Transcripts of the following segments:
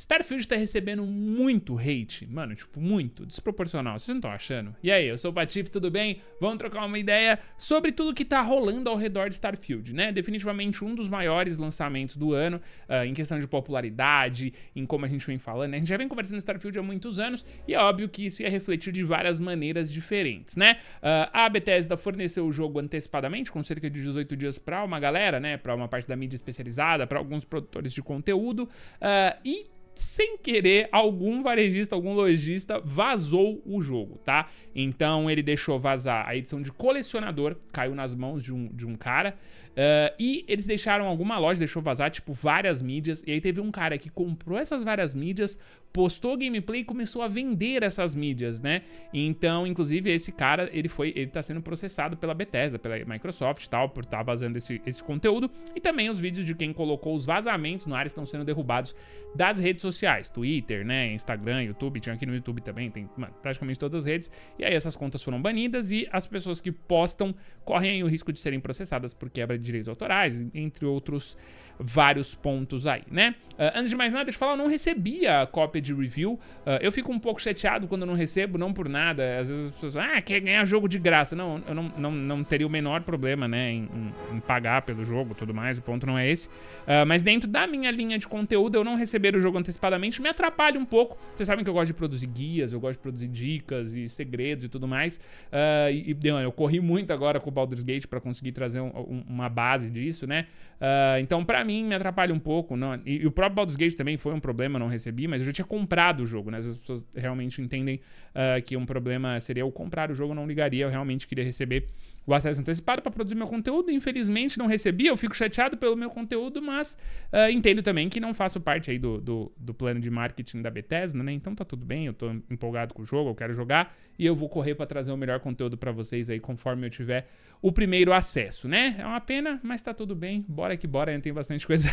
Starfield tá recebendo muito hate, mano, tipo, muito, desproporcional, vocês não estão achando? E aí, eu sou o Batif, tudo bem? Vamos trocar uma ideia sobre tudo que tá rolando ao redor de Starfield, né? Definitivamente um dos maiores lançamentos do ano, uh, em questão de popularidade, em como a gente vem falando, né? A gente já vem conversando Starfield há muitos anos, e é óbvio que isso ia refletir de várias maneiras diferentes, né? Uh, a Bethesda forneceu o jogo antecipadamente, com cerca de 18 dias pra uma galera, né? Pra uma parte da mídia especializada, pra alguns produtores de conteúdo, uh, e sem querer, algum varejista, algum lojista vazou o jogo, tá? Então ele deixou vazar a edição de colecionador, caiu nas mãos de um, de um cara. Uh, e eles deixaram alguma loja, deixou vazar, tipo, várias mídias. E aí teve um cara que comprou essas várias mídias, postou gameplay e começou a vender essas mídias, né? Então, inclusive, esse cara, ele foi, ele tá sendo processado pela Bethesda, pela Microsoft e tal, por estar tá vazando esse, esse conteúdo. E também os vídeos de quem colocou os vazamentos no ar estão sendo derrubados das redes redes sociais, Twitter, né, Instagram, YouTube, tinha aqui no YouTube também, tem mano, praticamente todas as redes. E aí essas contas foram banidas e as pessoas que postam correm o risco de serem processadas por quebra de direitos autorais, entre outros vários pontos aí, né? Uh, antes de mais nada, deixa eu falar, eu não recebi a cópia de review. Uh, eu fico um pouco chateado quando eu não recebo, não por nada. Às vezes as pessoas falam, ah, quer ganhar jogo de graça. Não, eu não, não, não teria o menor problema, né, em, em, em pagar pelo jogo tudo mais, o ponto não é esse. Uh, mas dentro da minha linha de conteúdo, eu não receber o jogo anterior antecipadamente me atrapalha um pouco. Vocês sabem que eu gosto de produzir guias, eu gosto de produzir dicas e segredos e tudo mais. Uh, e, e eu corri muito agora com o Baldur's Gate para conseguir trazer um, um, uma base disso, né? Uh, então, para mim, me atrapalha um pouco. Não, e, e, o próprio Baldur's Gate também foi um problema, não recebi, mas eu já tinha comprado o jogo, né? As pessoas realmente entendem uh, que um problema seria eu comprar o jogo, não ligaria, eu realmente queria receber o acesso antecipado para produzir meu conteúdo. Infelizmente não recebi, eu fico chateado pelo meu conteúdo, mas uh, entendo também que não faço parte aí do, do, do, plano de marketing da Bethesda, né? Então tá tudo bem, eu tô empolgado com o jogo, eu quero jogar e eu vou correr para trazer o melhor conteúdo para vocês aí conforme eu tiver o primeiro acesso, né? É uma pena, mas tá tudo bem, bora que bora, ainda tem bastante coisa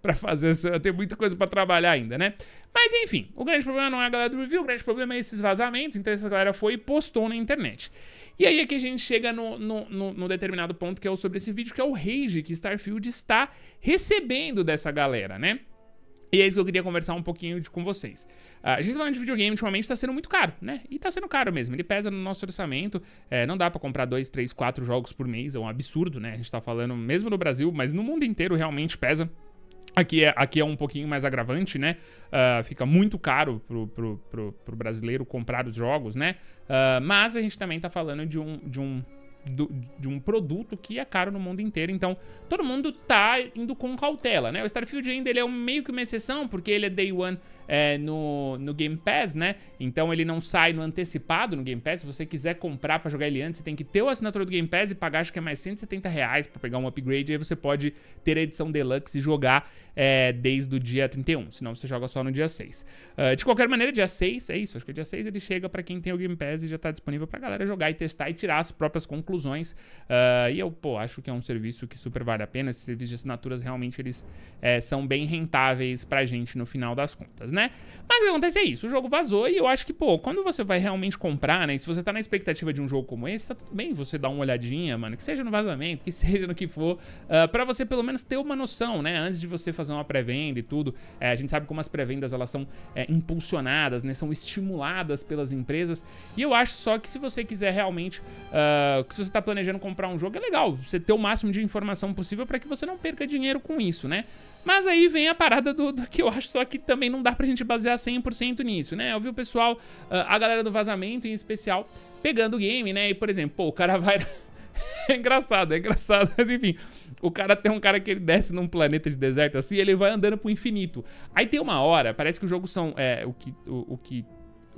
para fazer, eu tenho muita coisa para trabalhar ainda, né? Mas enfim, o grande problema não é a galera do review, o grande problema é esses vazamentos, então essa galera foi e postou na internet. E aí é que a gente chega no, no, no, no, determinado ponto que é sobre esse vídeo, que é o rage que Starfield está recebendo dessa galera, né? E é isso que eu queria conversar um pouquinho de, com vocês. Uh, a gente tá falando de videogame, ultimamente tá sendo muito caro, né? E tá sendo caro mesmo. Ele pesa no nosso orçamento. É, não dá para comprar dois, três, quatro jogos por mês. É um absurdo, né? A gente tá falando mesmo no Brasil, mas no mundo inteiro realmente pesa. Aqui é, aqui é um pouquinho mais agravante, né? Uh, fica muito caro pro, pro, pro, pro, brasileiro comprar os jogos, né? Uh, mas a gente também tá falando de um, de um do, de um produto que é caro no mundo inteiro. Então, todo mundo tá indo com cautela, né? O Starfield ainda ele é um, meio que uma exceção, porque ele é day one é, no, no Game Pass, né? Então ele não sai no antecipado no Game Pass. Se você quiser comprar para jogar ele antes, você tem que ter o assinatura do Game Pass e pagar acho que é mais 170 reais pra pegar um upgrade. Aí você pode ter a edição deluxe e jogar é, desde o dia 31. Senão você joga só no dia 6. Uh, ah, de qualquer maneira, dia 6, é isso. Acho que dia 6 ele chega para quem tem o Game Pass e já tá disponível pra galera jogar e testar e tirar as próprias conclusões conclusões. Uh, e eu, pô, acho que é um serviço que super vale a pena. Esses serviços de assinaturas realmente eles é, são bem rentáveis pra gente no final das contas, né? Mas o que acontece é isso, o jogo vazou e eu acho que, pô, quando você vai realmente comprar, né? Se você tá na expectativa de um jogo como esse, tá tudo bem você dar uma olhadinha, mano, que seja no vazamento, que seja no que for, uh, ah, para você pelo menos ter uma noção, né? Antes de você fazer uma pré-venda e tudo, é, a gente sabe como as pré-vendas elas são é, impulsionadas, né? São estimuladas pelas empresas. E eu acho só que se você quiser realmente, uh, se você está planejando comprar um jogo, é legal você ter o máximo de informação possível para que você não perca dinheiro com isso, né? Mas aí vem a parada do, do, que eu acho, só que também não dá pra gente basear 100% nisso, né? Eu vi o pessoal, ah, a galera do vazamento em especial, pegando o game, né? E, por exemplo, pô, o cara vai... é engraçado, é engraçado, mas enfim... O cara tem um cara que ele desce num planeta de deserto assim, ele vai andando pro infinito. Aí tem uma hora, parece que o jogo são. É, o que, o, o que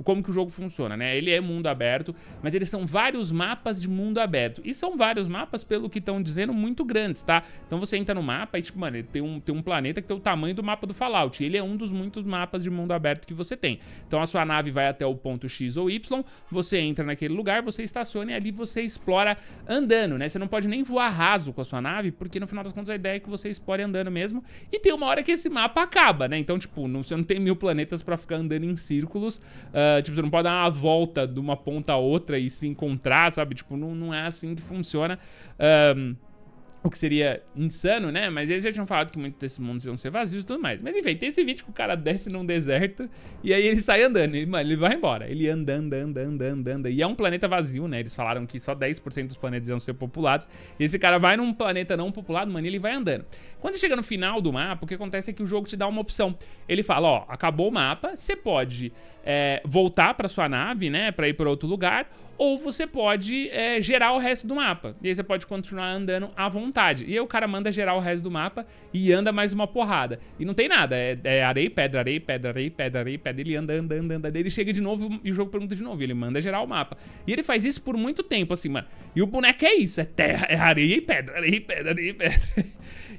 como que o jogo funciona, né? Ele é mundo aberto, mas eles são vários mapas de mundo aberto. E são vários mapas, pelo que estão dizendo, muito grandes, tá? Então você entra no mapa e, tipo, mano, tem um, tem um planeta que tem o tamanho do mapa do Fallout. ele é um dos muitos mapas de mundo aberto que você tem. Então a sua nave vai até o ponto X ou Y, você entra naquele lugar, você estaciona e ali você explora andando, né? Você não pode nem voar raso com a sua nave, porque no final das contas a ideia é que você explore andando mesmo. E tem uma hora que esse mapa acaba, né? Então, tipo, não, você não tem mil planetas pra ficar andando em círculos. Uh, é, tipo, você não pode dar uma volta de uma ponta a outra e se encontrar, sabe? Tipo, não, não é assim que funciona. Um, é, o que seria insano, né? Mas eles já tinham falado que muitos desses mundos iam ser vazios e tudo mais. Mas enfim, tem esse vídeo que o cara desce num deserto e aí ele sai andando. Ele, mano, ele vai embora. Ele anda, anda, anda, anda, anda, E é um planeta vazio, né? Eles falaram que só 10% dos planetas iam ser populados. E esse cara vai num planeta não populado, mano, e ele vai andando. Quando chega no final do mapa, o que acontece é que o jogo te dá uma opção. Ele fala, ó, acabou o mapa, você pode é, voltar pra sua nave, né? Pra ir pra outro lugar. Ou você pode é, gerar o resto do mapa. E aí você pode continuar andando à vontade vontade. E aí o cara manda gerar o resto do mapa e anda mais uma porrada. E não tem nada. É, é areia pedra, areia pedra, areia pedra, areia pedra. Ele anda, anda, anda, anda. Ele chega de novo e o jogo pergunta de novo. Ele manda gerar o mapa. E ele faz isso por muito tempo, assim, mano. E o boneco é isso. É terra, é areia e pedra, areia e pedra, areia e pedra.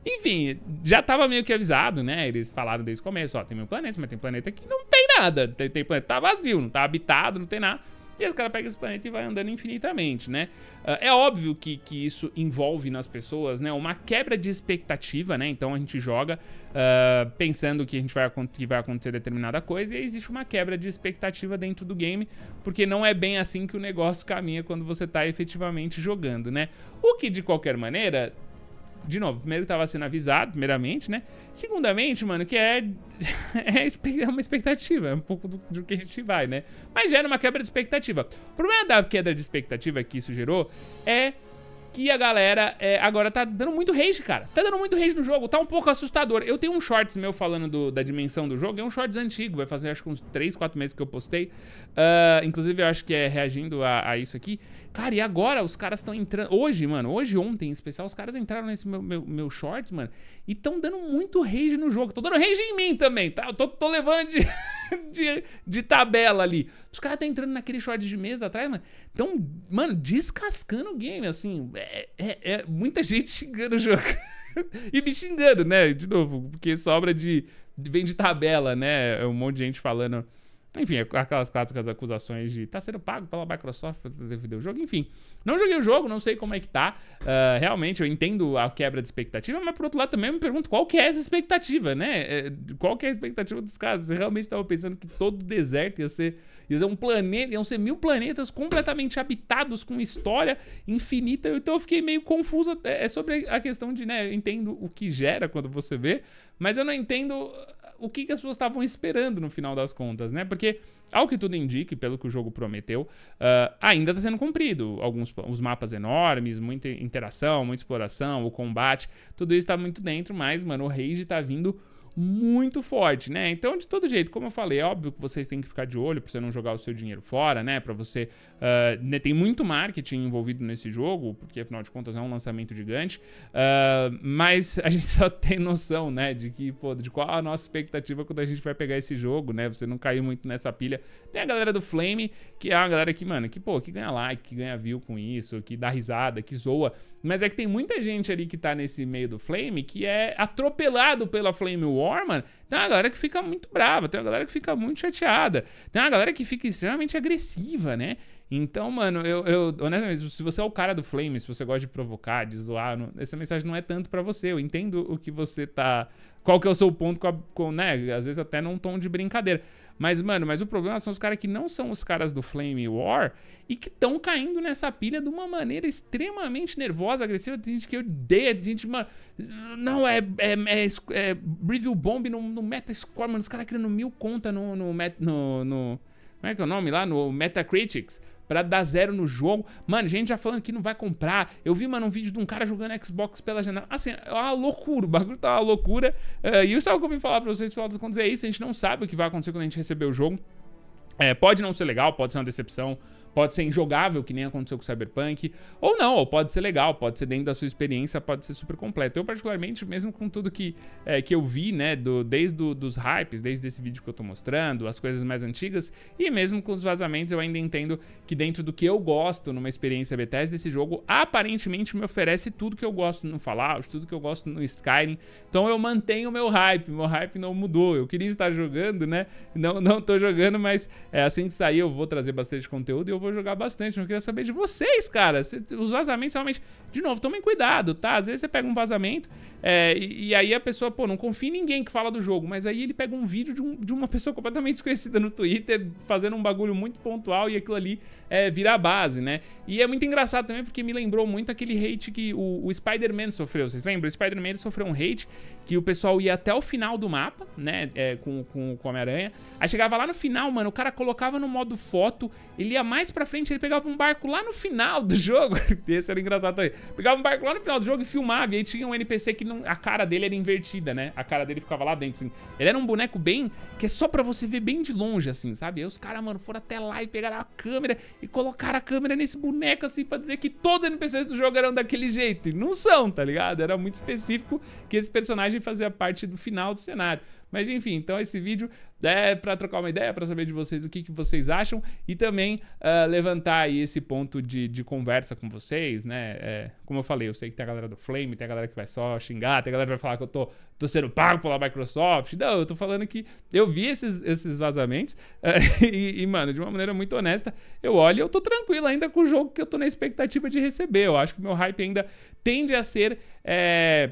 Enfim, já tava meio que avisado, né? Eles falaram desde o começo, ó, tem meu planeta, mas tem planeta que não tem nada. Tem, tem planeta, tá vazio, não tá habitado, não tem nada. E esse cara pega esse planeta e vai andando infinitamente, né? Ah, é óbvio que, que isso envolve nas pessoas, né? Uma quebra de expectativa, né? Então a gente joga uh, pensando que, a gente vai, que vai acontecer determinada coisa e existe uma quebra de expectativa dentro do game, porque não é bem assim que o negócio caminha quando você tá efetivamente jogando, né? O que, de qualquer maneira, de novo, primeiro que tava sendo avisado, primeiramente, né? Segundamente, mano, que é, é, é uma expectativa, é um pouco do, do que a gente vai, né? Mas gera uma quebra de expectativa. O problema da quebra de expectativa que isso gerou é que a galera é, agora tá dando muito rage, cara. Tá dando muito rage no jogo, tá um pouco assustador. Eu tenho um shorts meu falando do, da dimensão do jogo, é um shorts antigo, vai fazer acho que uns 3, 4 meses que eu postei. Uh, inclusive eu acho que é reagindo a, a isso aqui. Cara, e agora os caras estão entrando... Hoje, mano, hoje, ontem em especial, os caras entraram nesse meu, meu, meu shorts, mano, e estão dando muito rage no jogo. Estão dando rage em mim também, tá? Eu tô, tô levando de, de, de, tabela ali. Os caras estão entrando naquele short de mesa atrás, mano. Tão, mano, descascando o game, assim. É, é, é muita gente xingando o jogo. e me xingando, né? De novo, porque sobra de. Vem de tabela, né? É Um monte de gente falando enfim, é aquelas clássicas acusações de tá sendo pago pela Microsoft para defender o jogo. Enfim, não joguei o jogo, não sei como é que tá. Uh, realmente, eu entendo a quebra de expectativa, mas por outro lado também me pergunto qual que é essa expectativa, né? É, qual que é a expectativa dos caras? Você realmente estava pensando que todo deserto ia ser, ia ser um planeta, iam ser mil planetas completamente habitados com história infinita. Então eu fiquei meio confuso é, é sobre a questão de, né, eu entendo o que gera quando você vê, mas eu não entendo uh, o que, que as pessoas estavam esperando no final das contas, né? Porque, ao que tudo indica, pelo que o jogo prometeu, uh, ainda está sendo cumprido. Alguns os mapas enormes, muita interação, muita exploração, o combate, tudo isso está muito dentro, mas, mano, o Rage está vindo muito forte, né? Então, de todo jeito, como eu falei, é óbvio que vocês têm que ficar de olho para você não jogar o seu dinheiro fora, né? Para você. Uh, né? Tem muito marketing envolvido nesse jogo, porque afinal de contas é um lançamento gigante. Uh, mas a gente só tem noção, né? De que, pô, de qual a nossa expectativa quando a gente vai pegar esse jogo, né? Você não caiu muito nessa pilha. Tem a galera do Flame, que é uma galera que, mano, que, pô, que ganha like, que ganha view com isso, que dá risada, que zoa. Mas é que tem muita gente ali que tá nesse meio do Flame que é atropelado pela Flame War, mano. Tem uma galera que fica muito brava, tem uma galera que fica muito chateada, tem uma galera que fica extremamente agressiva, né? Então, mano, eu, eu, honestamente, se você é o cara do Flame, se você gosta de provocar, de zoar, não, essa mensagem não é tanto para você. Eu entendo o que você tá. Qual que é o seu ponto com, a, com, né? Às vezes até num tom de brincadeira. Mas, mano, mas o problema são os caras que não são os caras do Flame War e que estão caindo nessa pilha de uma maneira extremamente nervosa, agressiva. Tem gente que odeia, tem gente, mano. Não, é, é, é, é Review Bomb no, no score mano. Os caras criando mil conta no, no, no, no como é que é o nome lá? No Metacritics. Pra dar zero no jogo. Mano, gente já falando que não vai comprar. Eu vi, mano, um vídeo de um cara jogando Xbox pela janela. Assim, é uma loucura. O bagulho tá uma loucura. Uh, e isso é o que eu vim falar pra vocês. Falta acontecer é isso. A gente não sabe o que vai acontecer quando a gente receber o jogo. É, pode não ser legal, pode ser uma decepção, Pode ser injogável, que nem aconteceu com o Cyberpunk, ou não, ou pode ser legal, pode ser dentro da sua experiência, pode ser super completo. Eu, particularmente, mesmo com tudo que, é, que eu vi, né, do, desde do, dos hypes, desde esse vídeo que eu tô mostrando, as coisas mais antigas, e mesmo com os vazamentos, eu ainda entendo que dentro do que eu gosto numa experiência BTS desse jogo aparentemente me oferece tudo que eu gosto no Fallout, tudo que eu gosto no Skyrim, então eu mantenho o meu hype, meu hype não mudou, eu queria estar jogando, né, não, não tô jogando, mas é, assim que sair eu vou trazer bastante conteúdo e eu vou vou jogar bastante. Não queria saber de vocês, cara. Os vazamentos realmente. De novo, tomem cuidado, tá? Às vezes você pega um vazamento é, e, e, aí a pessoa, pô, não confia em ninguém que fala do jogo, mas aí ele pega um vídeo de, um, de uma pessoa completamente desconhecida no Twitter fazendo um bagulho muito pontual e aquilo ali é, vira a base, né? E é muito engraçado também porque me lembrou muito aquele hate que o, o Spider-Man sofreu. Vocês lembram? O Spider-Man sofreu um hate que o pessoal ia até o final do mapa, né? É, com, com, com Homem-Aranha. Aí chegava lá no final, mano, o cara colocava no modo foto, ele ia mais pra frente, ele pegava um barco lá no final do jogo. Esse era engraçado também. Pegava um barco lá no final do jogo e filmava. E aí tinha um NPC que não, a cara dele era invertida, né? A cara dele ficava lá dentro, assim. Ele era um boneco bem... Que é só pra você ver bem de longe, assim, sabe? Aí os caras, mano, foram até lá e pegaram a câmera e colocaram a câmera nesse boneco, assim, pra dizer que todos os NPCs do jogo eram daquele jeito. E não são, tá ligado? Era muito específico que esse personagem fazia parte do final do cenário. Mas enfim, então esse vídeo é para trocar uma ideia, para saber de vocês o que, que vocês acham e também uh, levantar aí esse ponto de, de conversa com vocês, né? É, como eu falei, eu sei que tem a galera do Flame, tem a galera que vai só xingar, tem a galera que vai falar que eu tô, tô sendo pago pela Microsoft. Não, eu tô falando que eu vi esses, esses vazamentos uh, e, e, mano, de uma maneira muito honesta, eu olho e eu tô tranquilo ainda com o jogo que eu tô na expectativa de receber. Eu acho que meu hype ainda tende a ser. É,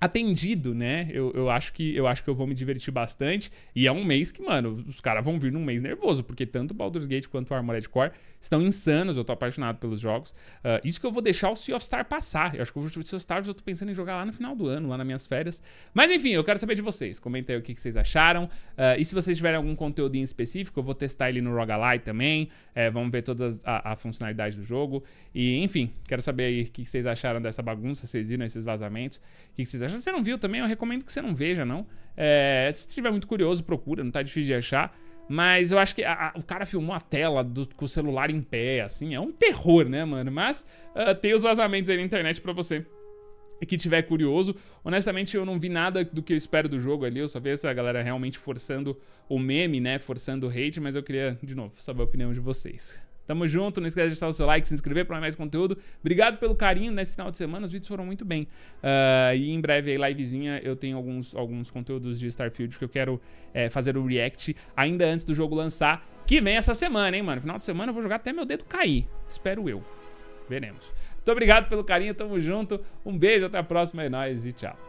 atendido, né? Eu, eu, acho que, eu acho que eu vou me divertir bastante. E é um mês que, mano, os caras vão vir num mês nervoso, porque tanto Baldur's Gate quanto o Armored Core estão insanos. Eu tô apaixonado pelos jogos. Uh, isso que eu vou deixar o Sea of Star passar. Eu acho que o Sea of Stars eu tô pensando em jogar lá no final do ano, lá nas minhas férias. Mas enfim, eu quero saber de vocês. Comenta aí o que, que vocês acharam. Uh, e se vocês tiverem algum conteúdo em específico, eu vou testar ele no Rogalai também. É, vamos ver toda a, a, funcionalidade do jogo. E enfim, quero saber aí o que, que vocês acharam dessa bagunça. Vocês viram esses vazamentos? O que, que vocês se você não viu também, eu recomendo que você não veja, não. É, se estiver muito curioso, procura, não tá difícil de achar. Mas eu acho que a, a, o cara filmou a tela do, com o celular em pé, assim, é um terror, né, mano? Mas uh, tem os vazamentos aí na internet para você que tiver curioso. Honestamente, eu não vi nada do que eu espero do jogo ali, eu só vi essa galera realmente forçando o meme, né, forçando o hate, mas eu queria, de novo, saber a opinião de vocês. Tamo junto, não esquece de deixar o seu like, se inscrever para mais conteúdo. Obrigado pelo carinho nesse final de semana, os vídeos foram muito bem. Uh, e em breve aí, livezinha, eu tenho alguns, alguns conteúdos de Starfield que eu quero é, fazer o react ainda antes do jogo lançar, que vem essa semana, hein, mano? Final de semana eu vou jogar até meu dedo cair, espero eu. Veremos. Muito obrigado pelo carinho, tamo junto, um beijo, até a próxima, é nóis e tchau.